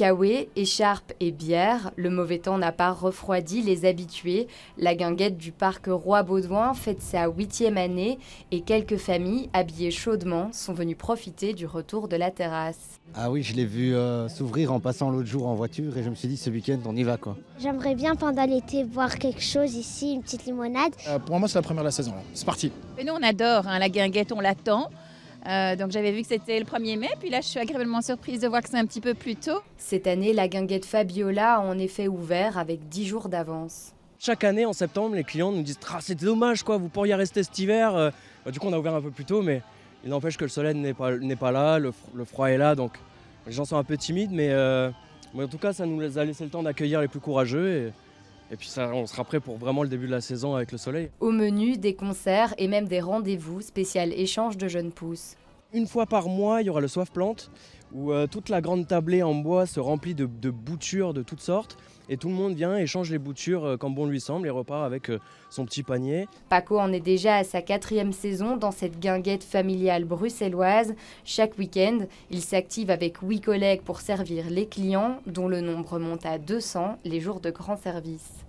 Kawé, écharpe et bière, le mauvais temps n'a pas refroidi les habitués. La guinguette du parc Roi-Baudouin fête sa huitième année et quelques familles, habillées chaudement, sont venues profiter du retour de la terrasse. Ah oui, je l'ai vu euh, s'ouvrir en passant l'autre jour en voiture et je me suis dit ce week-end on y va quoi. J'aimerais bien pendant l'été boire quelque chose ici, une petite limonade. Euh, pour moi c'est la première de la saison, c'est parti. Mais nous on adore hein, la guinguette, on l'attend. Euh, donc j'avais vu que c'était le 1er mai, puis là je suis agréablement surprise de voir que c'est un petit peu plus tôt. Cette année, la guinguette Fabiola a en effet ouvert avec 10 jours d'avance. Chaque année en septembre, les clients nous disent ah, c'est dommage quoi, vous pourriez rester cet hiver. Euh, bah, du coup on a ouvert un peu plus tôt, mais il n'empêche que le soleil n'est pas, là, le, froid est là, donc les gens sont un peu timides, euh, mais, en tout cas ça nous a laissé le temps d'accueillir les plus courageux. Et puis ça, on sera prêt pour vraiment le début de la saison avec le soleil. Au menu, des concerts et même des rendez-vous spécial échange de jeunes pousses une fois par mois, il y aura le soif plante où euh, toute la grande tablée en bois se remplit de, boutures de toutes sortes. Et tout le monde vient échange les boutures comme euh, bon lui semble et repart avec euh, son petit panier. Paco en est déjà à sa quatrième saison dans cette guinguette familiale bruxelloise. Chaque week-end, il s'active avec huit collègues pour servir les clients, dont le nombre monte à 200 les jours de grand service.